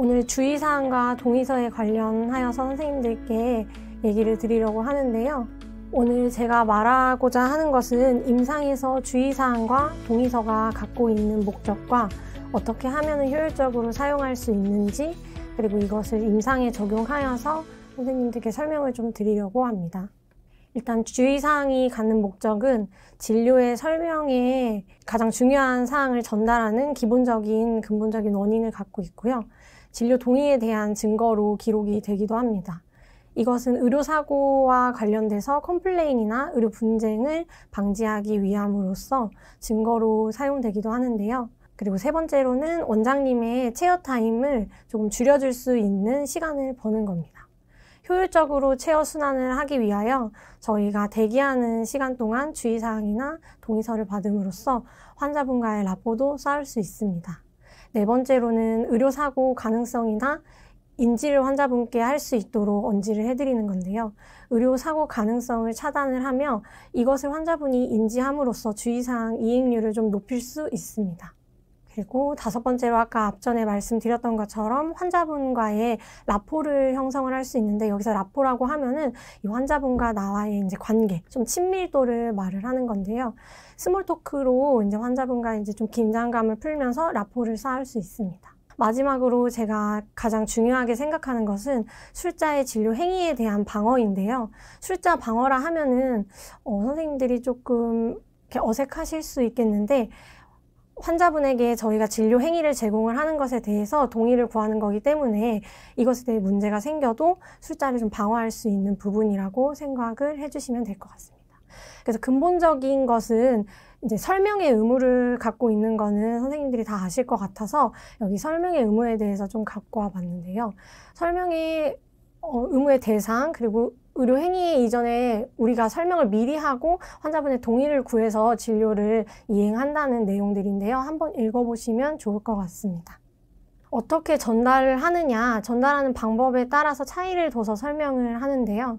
오늘 주의사항과 동의서에 관련하여서 선생님들께 얘기를 드리려고 하는데요. 오늘 제가 말하고자 하는 것은 임상에서 주의사항과 동의서가 갖고 있는 목적과 어떻게 하면 효율적으로 사용할 수 있는지 그리고 이것을 임상에 적용하여서 선생님들께 설명을 좀 드리려고 합니다. 일단 주의사항이 갖는 목적은 진료의 설명에 가장 중요한 사항을 전달하는 기본적인 근본적인 원인을 갖고 있고요. 진료 동의에 대한 증거로 기록이 되기도 합니다. 이것은 의료사고와 관련돼서 컴플레인이나 의료 분쟁을 방지하기 위함으로써 증거로 사용되기도 하는데요. 그리고 세 번째로는 원장님의 체어 타임을 조금 줄여줄 수 있는 시간을 버는 겁니다. 효율적으로 체어 순환을 하기 위하여 저희가 대기하는 시간 동안 주의사항이나 동의서를 받음으로써 환자분과의 라포도 쌓을 수 있습니다. 네 번째로는 의료사고 가능성이나 인지를 환자분께 할 수 있도록 언지를 해드리는 건데요. 의료사고 가능성을 차단을 하며 이것을 환자분이 인지함으로써 주의사항 이행률을 좀 높일 수 있습니다. 그리고 다섯 번째로 아까 앞전에 말씀드렸던 것처럼 환자분과의 라포를 형성을 할 수 있는데 여기서 라포라고 하면은 이 환자분과 나와의 이제 관계, 좀 친밀도를 말을 하는 건데요. 스몰 토크로 이제 환자분과 이제 좀 긴장감을 풀면서 라포를 쌓을 수 있습니다. 마지막으로 제가 가장 중요하게 생각하는 것은 술자의 진료 행위에 대한 방어인데요. 술자 방어라 하면은 어, 선생님들이 조금 이렇게 어색하실 수 있겠는데 환자분에게 저희가 진료 행위를 제공을 하는 것에 대해서 동의를 구하는 거기 때문에 이것에 대해 문제가 생겨도 숫자를 좀 방어할 수 있는 부분이라고 생각을 해주시면 될 것 같습니다. 그래서 근본적인 것은 이제 설명의 의무를 갖고 있는 거는 선생님들이 다 아실 것 같아서 여기 설명의 의무에 대해서 좀 갖고 와 봤는데요. 설명의 어, 의무의 대상 그리고 의료 행위 에 이전에 우리가 설명을 미리 하고 환자분의 동의를 구해서 진료를 이행한다는 내용들인데요. 한번 읽어보시면 좋을 것 같습니다. 어떻게 전달을 하느냐, 전달하는 방법에 따라서 차이를 둬서 설명을 하는데요.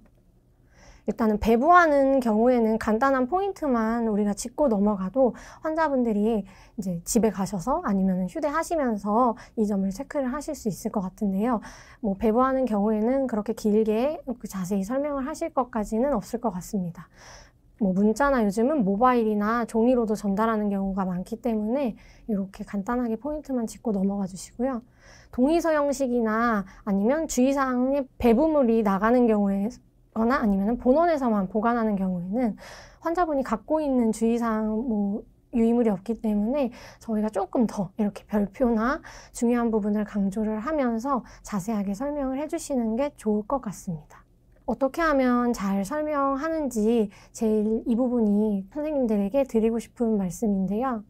일단은 배부하는 경우에는 간단한 포인트만 우리가 짚고 넘어가도 환자분들이 이제 집에 가셔서 아니면 휴대하시면서 이 점을 체크를 하실 수 있을 것 같은데요. 뭐 배부하는 경우에는 그렇게 길게 그 자세히 설명을 하실 것까지는 없을 것 같습니다. 뭐 문자나 요즘은 모바일이나 종이로도 전달하는 경우가 많기 때문에 이렇게 간단하게 포인트만 짚고 넘어가 주시고요. 동의서 형식이나 아니면 주의사항의 배부물이 나가는 경우에 거나 아니면 본원에서만 보관하는 경우에는 환자분이 갖고 있는 주의사항 뭐 유의물이 없기 때문에 저희가 조금 더 이렇게 별표나 중요한 부분을 강조를 하면서 자세하게 설명을 해주시는 게 좋을 것 같습니다. 어떻게 하면 잘 설명하는지 제일 이 부분이 선생님들에게 드리고 싶은 말씀인데요.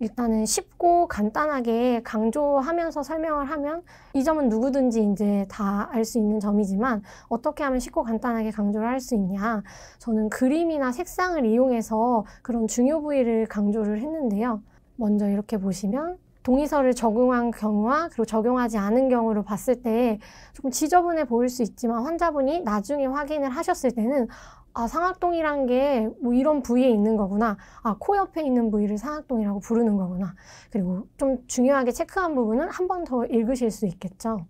일단은 쉽고 간단하게 강조하면서 설명을 하면 이 점은 누구든지 이제 다 알 수 있는 점이지만 어떻게 하면 쉽고 간단하게 강조를 할 수 있냐. 저는 그림이나 색상을 이용해서 그런 중요 부위를 강조를 했는데요. 먼저 이렇게 보시면 동의서를 적용한 경우와 그리고 적용하지 않은 경우를 봤을 때 조금 지저분해 보일 수 있지만 환자분이 나중에 확인을 하셨을 때는 아, 상악동이란 게 뭐 이런 부위에 있는 거구나. 아, 코 옆에 있는 부위를 상악동이라고 부르는 거구나. 그리고 좀 중요하게 체크한 부분은 한 번 더 읽으실 수 있겠죠.